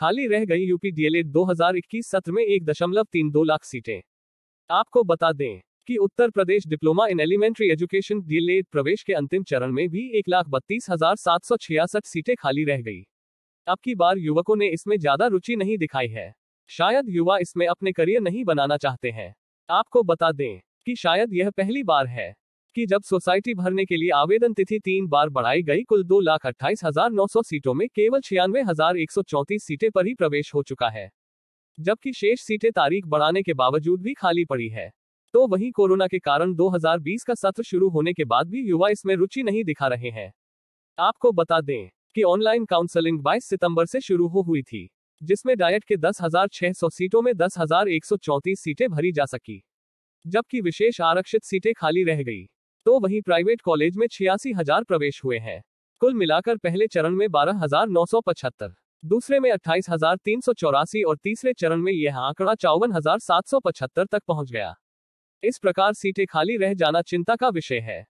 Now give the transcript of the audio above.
खाली रह गई यूपी डीएलएड 2021 सत्र में एक दशमलव तीन दो लाख सीटें आपको बता दें कि Uttar Pradesh diploma in elementary education D El Ed प्रवेश के अंतिम चरण में भी एक लाख बत्तीस हजार सात सौ छियासठ सीटें खाली रह गई अब की बार युवकों ने इसमें ज्यादा रुचि नहीं दिखाई है शायद युवा इसमें अपने करियर नहीं बनाना चाहते हैं आपको बता दें कि शायद यह पहली बार है जबकि जब सोसाइटी भरने के लिए आवेदन तिथि तीन बार बढ़ाई गई कुल दो लाख अट्ठाईस हजार नौ सौ सीटों में केवल छियानवे हजार एक सौ चौंतीस सीटें पर ही प्रवेश हो चुका है जबकि शेष सीटें तारीख बढ़ाने के बावजूद भी खाली पड़ी है तो वहीं कोरोना के कारण 2020 का सत्र शुरू होने के बाद भी युवा इसमें रुचि नहीं दिखा रहे हैं आपको बता दें कि ऑनलाइन काउंसलिंग 22 सितंबर से शुरू हो हुई थी जिसमें डायट के 10,600 सीटों में दस सीटें भरी जा सकी जबकि विशेष आरक्षित सीटें खाली रह गई तो वहीं प्राइवेट कॉलेज में छियासी हजार प्रवेश हुए हैं कुल मिलाकर पहले चरण में बारह हजार नौ सौ पचहत्तर दूसरे में अट्ठाईस हजार तीन सौ चौरासी और तीसरे चरण में यह आंकड़ा चौवन हजार सात सौ पचहत्तर तक पहुंच गया इस प्रकार सीटें खाली रह जाना चिंता का विषय है